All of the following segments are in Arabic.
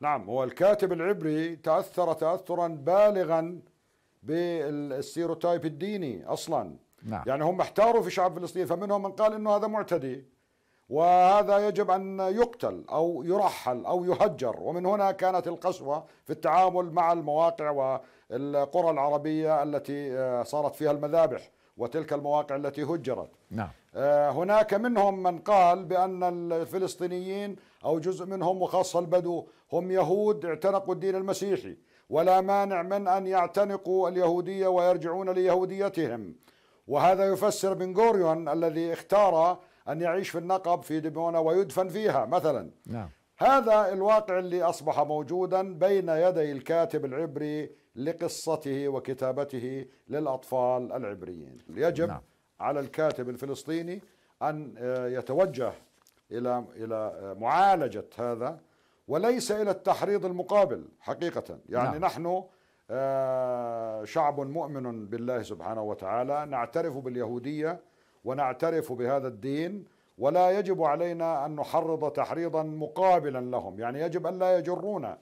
نعم هو الكاتب العبري تأثر تأثرا بالغا بالستيروتايب الديني أصلا نعم. يعني هم احتاروا في شعب فلسطين فمنهم من قال أنه هذا معتدي وهذا يجب أن يقتل أو يرحل أو يهجر ومن هنا كانت القسوة في التعامل مع المواقع والقرى العربية التي آه، صارت فيها المذابح وتلك المواقع التي هجرت نعم. آه، هناك منهم من قال بأن الفلسطينيين أو جزء منهم وخاصة البدو هم يهود اعتنقوا الدين المسيحي ولا مانع من أن يعتنقوا اليهودية ويرجعون ليهوديتهم وهذا يفسر بن غوريون الذي اختار أن يعيش في النقب في دميونة ويدفن فيها مثلا نعم. هذا الواقع اللي أصبح موجودا بين يدي الكاتب العبري لقصته وكتابته للأطفال العبريين يجب نعم. على الكاتب الفلسطيني أن آه، يتوجه إلى إلى آه، معالجة هذا وليس إلى التحريض المقابل حقيقة يعني نعم. نحن آه، شعب مؤمن بالله سبحانه وتعالى نعترف باليهودية ونعترف بهذا الدين ولا يجب علينا أن نحرض تحريضا مقابلا لهم يعني يجب أن لا يجرونا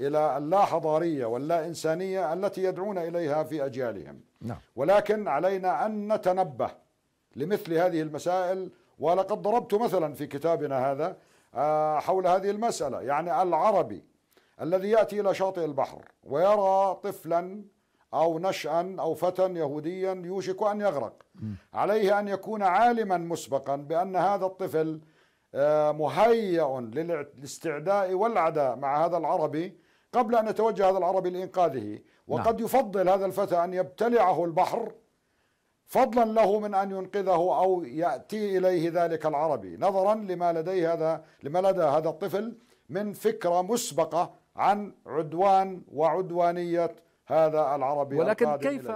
إلى اللا حضارية واللا إنسانية التي يدعون إليها في أجيالهم نعم. ولكن علينا أن نتنبه لمثل هذه المسائل ولقد ضربت مثلا في كتابنا هذا آه، حول هذه المسألة يعني العربي الذي يأتي إلى شاطئ البحر ويرى طفلا أو نشأ أو فتى يهوديا يوشك أن يغرق عليه أن يكون عالما مسبقا بأن هذا الطفل آه، مهيأ للاستعداء والعداء مع هذا العربي قبل أن يتوجه هذا العربي لإنقاذه نعم. وقد يفضل هذا الفتى أن يبتلعه البحر فضلا له من أن ينقذه أو يأتي إليه ذلك العربي نظرا لما لديه هذا لما لدى هذا الطفل من فكرة مسبقة عن عدوان وعدوانية هذا العربي ولكن كيف